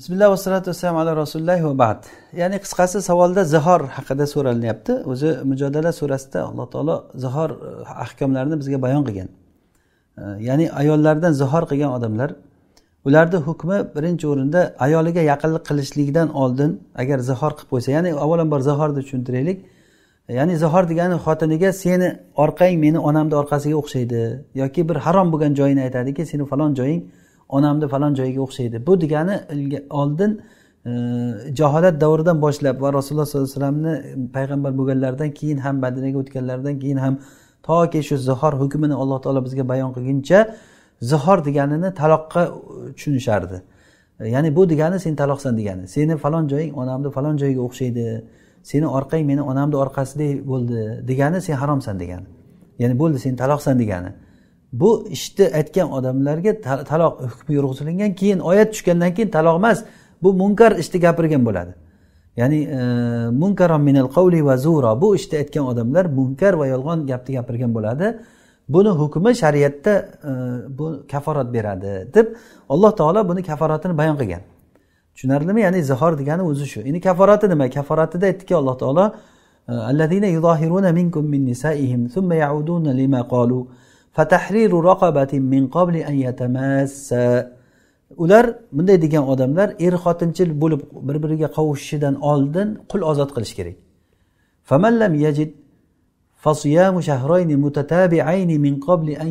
bismillah vassalatu vassalam ala rasulillah va bad ya'ni qisqasi savolda zihor haqida so'ralinyapti o'zi mujodala surasida alloh taolo zihor e, ahkomlarini bizga bayon qilgan e, ya'ni ayollardan zihor qilgan odamlar ularni hukmi birinchi o'rinda ayoliga yaqinlik qilishlikdan oldin agar zihor qilib qo'ysa ya'ni avvalambor zihorni tushuntiraylik e, ya'ni zihor degani xotiniga seni orqang meni onamni orqasiga o'xshaydi yoki bir harom bo'lgan joyini aytadiki seni falon joying onamni falon joyiga o'xshaydi bu degani oldin e, jaholat davridan boshlab va rasululloh sollallohu alayhi vasallamni payg'ambar bo'lganlaridan keyin ham madinaga o'tganlaridan keyin ham toki shu zihor hukmini alloh taolo bizga bayon qilguncha zihor deganini taloqqa tushunishardi ya'ni bu degani sen taloqsan degani seni falon joying onamni falon joyiga o'xshaydi seni orqang meni onamni orqasidek bo'ldi degani sen haromsan degani ya'ni bo'ldi sen taloqsan degani bu ishni aytgan odamlarga taloq hukmi yurg'izilgan keyin oyat tushgandan keyin taloq emas bu munkar ishni gapirgan bo'ladi ya'ni e, munkaron minal qavli va zuro bu ishni aytgan odamlar munkar va yolg'on gapni gapirgan bo'ladi buni hukmi shariatda e, bu kaforat beradi deb alloh taolo buni kaforatini bayon qilgan tushunarlimi ya'ni zihor degani o'zi shu endi kaforati nima kaforatida aytdiki alloh taolo e, allazina yuzohiruna minkum min nisaihim thumma yauduna lima qalu fatahriru raqabatin min qabli an yatamassa ular bunday degan odamlar er xotinchil bo'lib bir biriga qovushishidan oldin qul ozod qilish kerak yajid min qabli an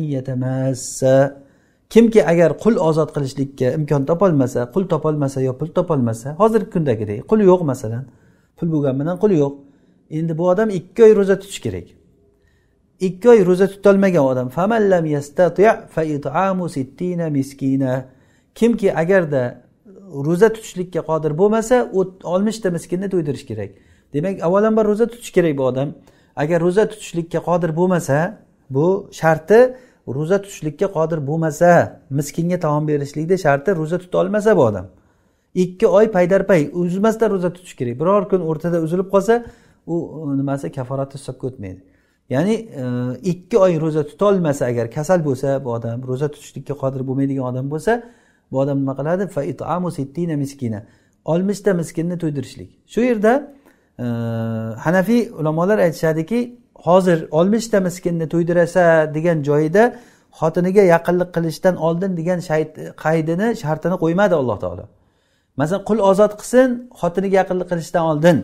kimki agar qul ozod qilishlikka imkon topolmasa qul topolmasa yo pul topolmasa hozirgi kundagidek qul yo'q masalan pul bo'lgani bilan qul yo'q endi bu odam ikki oy ro'za tutishi kerak ikki oy ro'za tutolmagan odam kimki agarda ro'za tutishlikka qodir bo'lmasa oltmishta miskinni to'ydirish kerak demak avvalambor ro'za tutish kerak bu odam agar ro'za tutishlikka qodir bo'lmasa bu sharti ro'za tutishlikka qodir bo'lmasa miskinga taom berishlikni sharti ro'za tuta olmasa bu odam ikki oy paydarpay uzmasdan ro'za tutish kerak biror kun o'rtada uzilib qolsa u nimasi kaforati hisobga o'tmaydi ya'ni e, ikki oy ro'za tutolmasa agar kasal bo'lsa bu odam ro'za tutishlikka qodir bo'lmaydigan odam bo'lsa bu odam nima qiladi miskina oltmishta miskinni to'ydirishlik shu yerda e, hanafiy ulamolar aytishadiki hozir oltmishta miskinni to'ydirasa degan joyida xotiniga yaqinlik qilishdan oldin degan qaydini shartini qo'ymadi alloh taolo masalan qul ozod qilsin xotiniga yaqinlik qilishdan oldin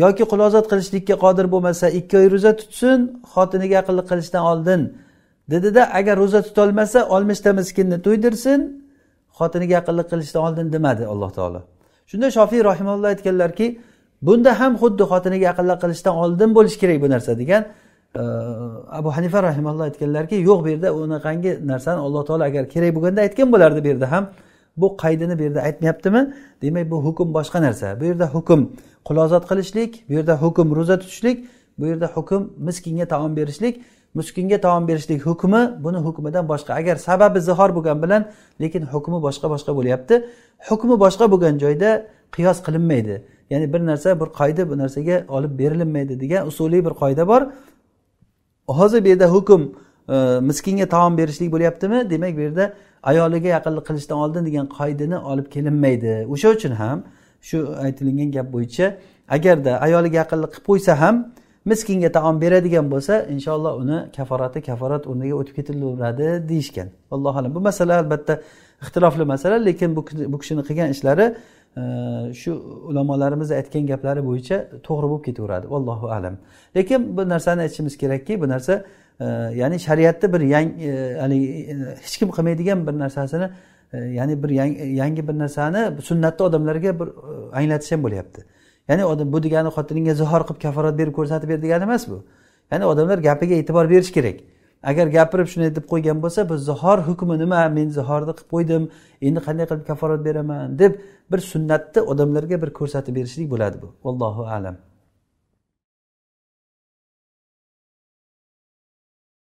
yoki qulozat qilishlikka qodir bo'lmasa ikki oy ro'za tutsin xotiniga yaqinlik qilishdan oldin dedida agar ro'za tutolmasa oltmishta miskinni to'ydirsin xotiniga yaqinlik qilishdan oldin demadi alloh taolo shunda shofiy rahimalloh aytganlarki bunda ham xuddi xotiniga yaqinlik qilishdan oldin bo'lishi kerak bu narsa degan e, abu hanifa rahimalloh aytganlarki yo'q bu yerda unaqangi narsani alloh taolo agar kerak bo'lganda aytgan bo'lardi bu yerda ham bu qaydini bu yerda aytmayaptimi demak bu hukm boshqa narsa bu yerda hukm qulozat qilishlik bu yerda hukm ro'za tutishlik bu yerda hukm miskinga taom berishlik miskinga taom berishlik hukmi buni hukmidan boshqa agar sababi zihor bo'lgani bilan lekin hukmi boshqa boshqa bo'lyapti hukmi boshqa bo'lgan joyda qiyos qilinmaydi ya'ni bir narsa bir qoida bu narsaga olib berilinmaydi degan usuliy bir qoida bor hozir bu yerda hukm miskinga taom berishlik bo'lyaptimi demak bu yerda ayoliga yaqinlik qilishdan oldin degan qoidani olib kelinmaydi o'sha uchun ham shu aytilingan gap bo'yicha agarda ayoliga yaqinlik qilib qo'ysa ham miskinga taom beradigan bo'lsa inshaalloh uni kaforati kaforat o'rniga o'tib ketilaveradi deyishgan allohu alam bu masala albatta ixtilofli masala lekin bu, bu kishini qilgan ishlari e, shu ulamolarimiz aytgan gaplari bo'yicha to'g'ri bo'lib ketaveradi allohu alam lekin bu narsani aytishimiz kerakki bu narsa ya'ni shariatni bir yangi e, e, hech kim qilmaydigan bir narsasini e, ya'ni bir yangi bir narsani sunnatni odamlarga bir anglatish ham bo'lyapti ya'ni odam bu degani xotiningga zihor qilib kaforat berib ko'rsatib ber degani emas bu ya'ni odamlar gapiga e'tibor berish kerak agar gapirib shunday deb qo'ygan bo'lsa bu zihor hukmi nima men zihorni qilib qo'ydim endi qanday qilib kaforat beraman deb bir sunnatni odamlarga bir ko'rsatib berishlik bo'ladi bu allohu alam